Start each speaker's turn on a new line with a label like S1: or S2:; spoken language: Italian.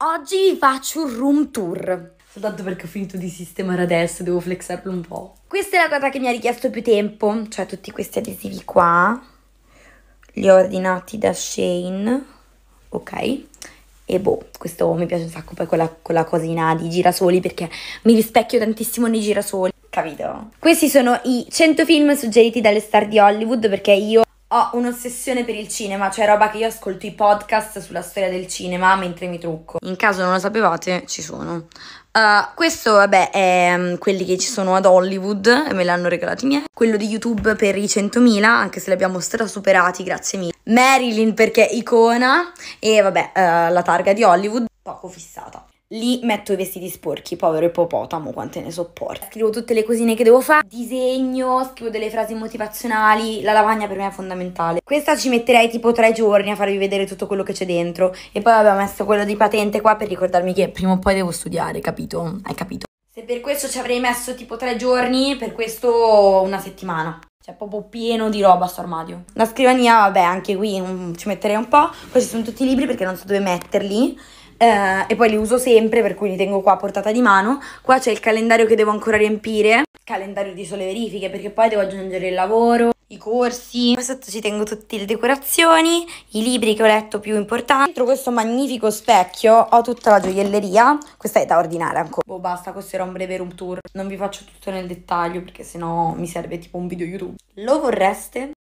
S1: Oggi vi faccio un room tour. Soltanto perché ho finito di sistemare adesso, devo flexarlo un po'. Questa è la cosa che mi ha richiesto più tempo, cioè tutti questi adesivi qua. Li ho ordinati da Shane, ok? E boh, questo mi piace un sacco, poi quella, quella cosina di girasoli perché mi rispecchio tantissimo nei girasoli. Capito? Questi sono i 100 film suggeriti dalle star di Hollywood perché io ho un'ossessione per il cinema, cioè roba che io ascolto i podcast sulla storia del cinema mentre mi trucco. In caso non lo sapevate, ci sono. Uh, questo, vabbè, è um, quelli che ci sono ad Hollywood, e me l'hanno regalato i miei. Quello di YouTube per i 100.000, anche se li abbiamo strasuperati, grazie mille. Marilyn perché icona e vabbè, uh, la targa di Hollywood, poco fissata. Lì metto i vestiti sporchi, povero ippopotamo, quante ne sopporta. Scrivo tutte le cosine che devo fare, disegno, scrivo delle frasi motivazionali, la lavagna per me è fondamentale. Questa ci metterei tipo tre giorni a farvi vedere tutto quello che c'è dentro. E poi abbiamo messo quello di patente qua per ricordarmi che prima o poi devo studiare, capito? Hai capito? Se per questo ci avrei messo tipo tre giorni, per questo una settimana. C'è cioè, proprio pieno di roba sto armadio. La scrivania, vabbè, anche qui mm, ci metterei un po'. Poi ci sono tutti i libri perché non so dove metterli eh, e poi li uso sempre per cui li tengo qua a portata di mano. Qua c'è il calendario che devo ancora riempire, calendario di sole verifiche perché poi devo aggiungere il lavoro, i corsi. Qua sotto ci tengo tutte le decorazioni, i libri che ho letto più importanti. Dentro questo magnifico specchio ho tutta la gioielleria. Questa è da ordinare ancora. Boh, basta, questo era un breve room tour. Non vi faccio tutto nel dettaglio perché sennò mi serve tipo un video YouTube. Lo vorreste?